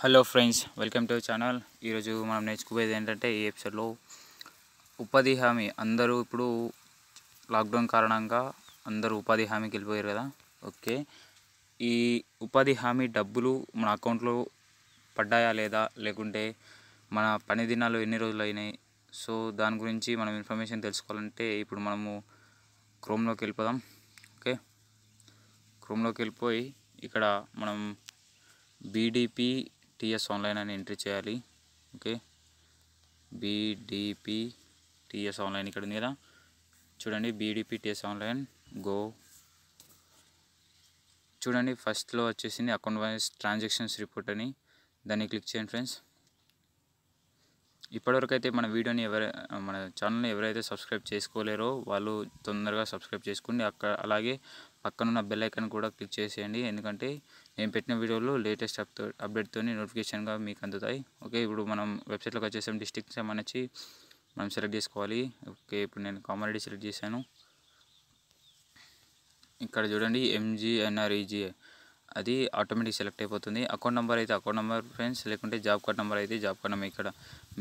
hello friends welcome to channel ఈరోజు మనం నేర్చుకోబోయేది ఏంటంటే ఈ ఎపిసోడ్లో ఉపాధి హామీ అందరూ ఇప్పుడు లాక్డౌన్ కారణంగా అందరూ ఉపాధి హామీకి వెళ్ళిపోయారు కదా ఓకే ఈ ఉపాధి హామీ డబ్బులు మన అకౌంట్లో పడ్డాయా లేదా లేకుంటే మన పని దినాలు ఎన్ని రోజులు అయినాయి సో దాని గురించి మనం ఇన్ఫర్మేషన్ తెలుసుకోవాలంటే ఇప్పుడు మనము క్రోమ్లోకి వెళ్ళిపోదాం ఓకే క్రోమ్లోకి వెళ్ళిపోయి ఇక్కడ మనం బీడీపీ టీఎస్ ఆన్లైన్ అని ఎంట్రీ చేయాలి ఓకే బీడీపీ టీఎస్ ఆన్లైన్ ఇక్కడ ఉంది కదా చూడండి బీడిపి టీఎస్ ఆన్లైన్ గో చూడండి ఫస్ట్లో వచ్చేసింది అకౌంట్ వైజ్ ట్రాన్సాక్షన్స్ రిపోర్ట్ అని దాన్ని క్లిక్ చేయండి ఫ్రెండ్స్ ఇప్పటివరకు అయితే మన వీడియోని ఎవరు మన ఛానల్ని ఎవరైతే సబ్స్క్రైబ్ చేసుకోలేరో వాళ్ళు తొందరగా సబ్స్క్రైబ్ చేసుకోండి అక్కడ అలాగే పక్కనున్న బెల్ ఐకాన్ కూడా క్లిక్ చేసేయండి ఎందుకంటే నేను పెట్టిన వీడియోలో లేటెస్ట్ అప్ అప్డేట్తో నోటిఫికేషన్గా మీకు అందుతాయి ఓకే ఇప్పుడు మనం వెబ్సైట్లోకి వచ్చేసాం డిస్టిక్ సంబంధించి మనం సెలెక్ట్ చేసుకోవాలి ఓకే ఇప్పుడు నేను కామారెడ్డి సెలెక్ట్ చేశాను ఇక్కడ చూడండి ఎంజీఎన్ఆర్ఈజీ e అది ఆటోమేటిక్ సెలెక్ట్ అయిపోతుంది అకౌంట్ నెంబర్ అయితే అకౌంట్ నెంబర్ ఫ్రెండ్స్ లేకుంటే జాబ్ కార్డ్ నెంబర్ అయితే జాబ్ కార్డ్ నెంబర్ ఇక్కడ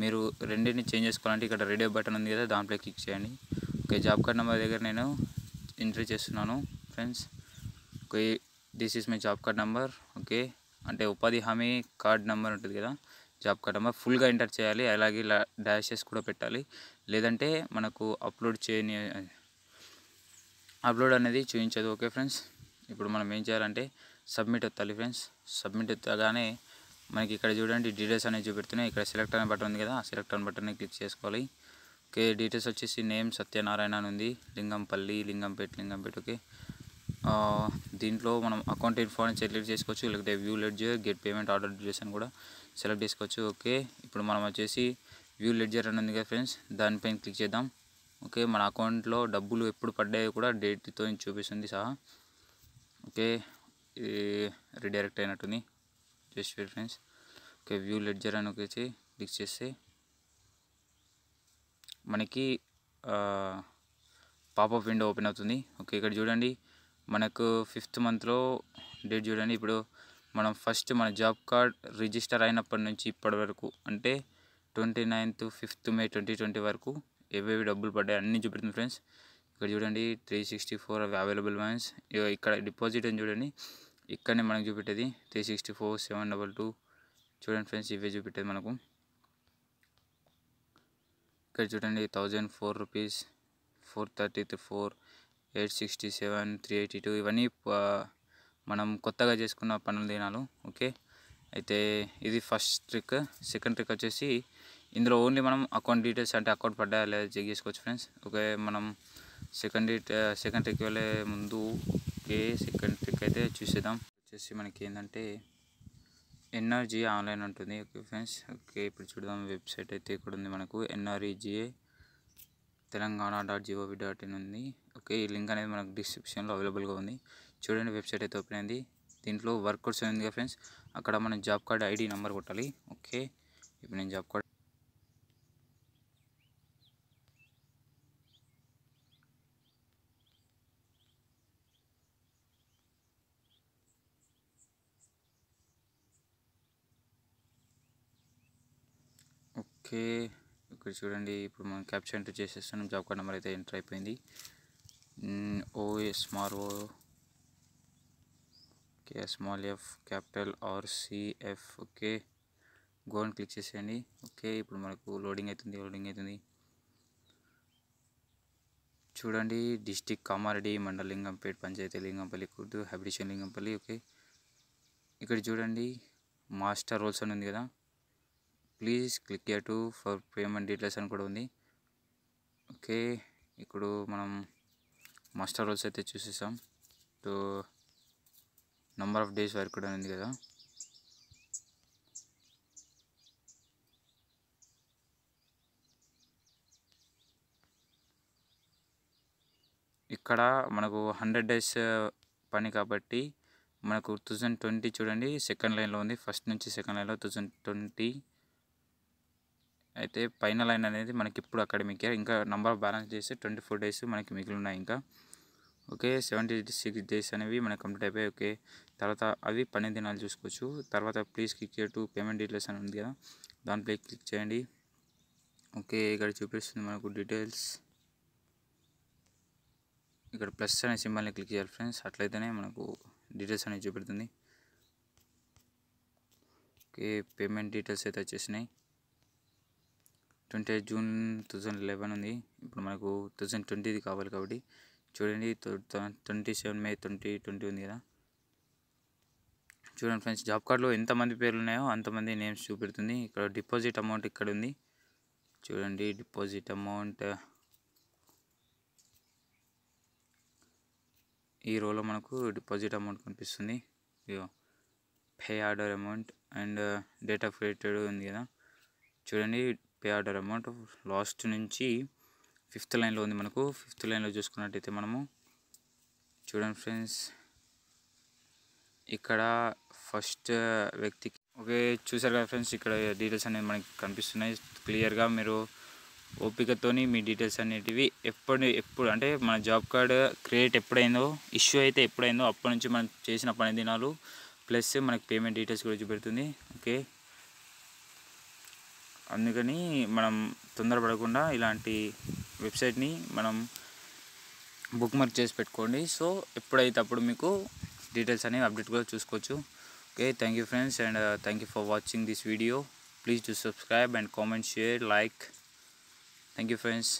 మీరు రెండింటిని చేంజ్ చేసుకోవాలంటే ఇక్కడ రేడియో బటన్ ఉంది కదా దాంట్లో క్లిక్ చేయండి ఓకే జాబ్ కార్డ్ నెంబర్ దగ్గర నేను ఎంట్రీ చేస్తున్నాను friends okay this is my job card number okay అంటే ఉపాధి హామీ కార్డ్ నెంబర్ ఉంటుంది కదా జాబ్ కార్డ్ నెంబర్ ఫుల్గా ఎంటర్ చేయాలి అలాగే డాషెస్ కూడా పెట్టాలి లేదంటే మనకు అప్లోడ్ చేయని అప్లోడ్ అనేది చూపించదు ఓకే ఫ్రెండ్స్ ఇప్పుడు మనం ఏం చేయాలంటే సబ్మిట్ ఒత్తాలి ఫ్రెండ్స్ సబ్మిట్ ఒత్తగానే మనకి ఇక్కడ చూడండి డీటెయిల్స్ అనేది చూపెడుతున్నాయి ఇక్కడ సెలెక్ట్ అనే బటన్ ఉంది కదా సెలెక్ట్ అనే బటన్ని క్లిక్ చేసుకోవాలి ఓకే డీటెయిల్స్ వచ్చేసి నేమ్ సత్యనారాయణ అని ఉంది లింగంపల్లి లింగంపేట లింగంపేట ఓకే దీంట్లో మనం అకౌంట్ ఇన్ఫార్మేషన్ సెలెక్ట్ చేసుకోవచ్చు లేకపోతే view ledger get payment order details అని కూడా సెలెక్ట్ చేసుకోవచ్చు ఓకే ఇప్పుడు మనం వచ్చేసి వ్యూ లెడ్జర్ అని ఉంది కదా ఫ్రెండ్స్ దానిపైన క్లిక్ చేద్దాం ఓకే మన అకౌంట్లో డబ్బులు ఎప్పుడు పడ్డాయో కూడా డేట్తో చూపిస్తుంది సహా ఓకే రీడైరెక్ట్ అయినట్టుంది just wait friends okay view ledger అని వచ్చేసి క్లిక్ చేస్తే మనకి పాపప్ విండో ఓపెన్ అవుతుంది ఓకే ఇక్కడ చూడండి మనకు ఫిఫ్త్ మంత్లో డేట్ చూడండి ఇప్పుడు మనం ఫస్ట్ మన జాబ్ కార్డ్ రిజిస్టర్ అయినప్పటి నుంచి ఇప్పటి వరకు అంటే twenty ninth fifth May twenty twenty వరకు ఏవేవి డబ్బులు పడ్డాయి అన్నీ చూపెడుతుంది ఫ్రెండ్స్ ఇక్కడ చూడండి త్రీ సిక్స్టీ ఫోర్ అవి అవైలబుల్ మ్యాన్స్ ఇక్కడ డిపాజిట్ అని చూడండి ఇక్కడనే మనకు చూపెట్టేది three sixty four seven double two చూడండి ఫ్రెండ్స్ ఇవే చూపెట్టేది మనకు ఇక్కడ చూడండి thousand four rupees four thirty three four eight sixty seven three eighty two ఇవన్నీ మనం కొత్తగా చేసుకున్న పనులు దినాలు ఓకే అయితే ఇది ఫస్ట్ ట్రిక్ సెకండ్ ట్రిక్ వచ్చేసి ఇందులో ఓన్లీ మనం అకౌంట్ డీటెయిల్స్ అంటే అకౌంట్ పడ్డా లేదా చెక్ చేసుకోవచ్చు ఫ్రెండ్స్ ఓకే మనం సెకండ్ సెకండ్ ట్రిక్ వెళ్ళే ముందు ఓకే సెకండ్ ట్రిక్ అయితే చూసేద్దాం వచ్చేసి మనకి ఏంటంటే ఎన్ఆర్జీ ఆన్లైన్ ఉంటుంది ఓకే ఫ్రెండ్స్ ఓకే ఇప్పుడు చూద్దాం వెబ్సైట్ అయితే ఇక్కడ ఉంది మనకు NREGA Telangana dot gov dot in ఉంది ఓకే ఈ లింక్ అనేది మనకు డిస్క్రిప్షన్లో అవైలబుల్గా ఉంది చూడండి వెబ్సైట్ అయితే ఓపెన్ అయింది దీంట్లో వర్క్ కోడ్స్ ఉంది ఫ్రెండ్స్ అక్కడ మనం జాబ్ కార్డ్ ఐడి నెంబర్ కొట్టాలి ఓకే ఇప్పుడు నేను జాబ్ కార్డ్ ఓకే ఇక్కడ చూడండి ఇప్పుడు మనం క్యాప్చర్ ఎంటర్ చేసేస్తాను జాబ్ కార్డ్ నెంబర్ అయితే ఎంటర్ అయిపోయింది oh okay okay small F capital R CF okay go అని క్లిక్ చేసేయండి ఓకే ఇప్పుడు మనకు లోడింగ్ అవుతుంది లోడింగ్ అవుతుంది చూడండి district Kamareddy mandal Lingampet panchayat Lingampalli Khurd habitation Lingampalli okay ఇక్కడ చూడండి మాస్టర్ రోల్స్ అని ఉంది కదా please click to for payment details అని కూడా ఉంది ఓకే ఇప్పుడు మనం మస్టర్ రోల్స్ అయితే చూసేసాం టూ నెంబర్ ఆఫ్ డేస్ వరకు కూడా ఉంది కదా ఇక్కడ మనకు హండ్రెడ్ డేస్ పని కాబట్టి మనకు థౌజండ్ ట్వంటీ చూడండి సెకండ్ లైన్లో ఉంది ఫస్ట్ నుంచి సెకండ్ లైన్లో థౌజండ్ ట్వంటీ అయితే పైన లైన్ అనేది మనకి ఇప్పుడు అకాడమిక్ ఇంకా నంబర్ ఆఫ్ బ్యాలెన్స్ చేసి ట్వంటీ ఫోర్ డేస్ మనకి మిగిలి ఉన్నాయి ఇంకా ఓకే సెవెంటీ సిక్స్ డేస్ అనేవి మనకు కంప్లీట్ అయిపోయాయి ఓకే తర్వాత అవి పన్నెండు దినాలు చూసుకోవచ్చు తర్వాత ప్లీజ్ క్లిక్ చేయటు పేమెంట్ డీటెయిల్స్ అని ఉంది కదా దానిపై క్లిక్ చేయండి ఓకే ఇక్కడ చూపిస్తుంది మనకు డీటెయిల్స్ ఇక్కడ ప్లస్ అనే సింబల్ని క్లిక్ చేయాలి ఫ్రెండ్స్ అట్లయితేనే మనకు డీటెయిల్స్ అనేవి చూపెడుతుంది ఓకే పేమెంట్ డీటెయిల్స్ అయితే వచ్చేసినాయి ట్వంటీ జూన్ టూ లెవెన్ ఉంది ఇప్పుడు మనకు టూ థౌజండ్ ట్వంటీది కావాలి కాబట్టి చూడండి twenty seven May twenty twenty ఉంది కదా చూడండి ఫ్రెండ్స్ జాబ్ కార్డులో ఎంతమంది పేర్లు ఉన్నాయో అంతమంది నేమ్స్ చూపెడుతుంది ఇక్కడ డిపాజిట్ అమౌంట్ ఇక్కడ ఉంది చూడండి డిపాజిట్ అమౌంట్ ఈ రోలో మనకు డిపాజిట్ అమౌంట్ కనిపిస్తుంది pay order amount and date of credit ఉంది కదా చూడండి పే ఆర్డర్ అమౌంట్ లాస్ట్ నుంచి ఫిఫ్త్ లైన్లో ఉంది మనకు ఫిఫ్త్ లైన్లో చూసుకున్నట్టయితే మనము చూడండి ఫ్రెండ్స్ ఇక్కడ ఫస్ట్ వ్యక్తికి ఓకే చూసారు కదా ఫ్రెండ్స్ ఇక్కడ డీటెయిల్స్ అనేవి మనకి కనిపిస్తున్నాయి క్లియర్గా మీరు ఓపికతోని మీ డీటెయిల్స్ అనేటివి ఎప్పుడు ఎప్పుడు అంటే మన జాబ్ కార్డ్ క్రియేట్ ఎప్పుడైందో ఇష్యూ అయితే ఎప్పుడైందో అప్పటి నుంచి మనం చేసిన పని దినాలు ప్లస్ మనకి పేమెంట్ డీటెయిల్స్ కూడా చూపెడుతుంది ఓకే అందుకని మనం తొందరపడకుండా ఇలాంటి వెబ్సైట్ని మనం బుక్ మార్క్ చేసి పెట్టుకోండి సో ఎప్పుడైతే అప్పుడు మీకు డీటెయిల్స్ అనేవి అప్డేట్ కూడా చూసుకోవచ్చు okay thank you friends and uh, thank you for watching this video please to subscribe and comment share like thank you friends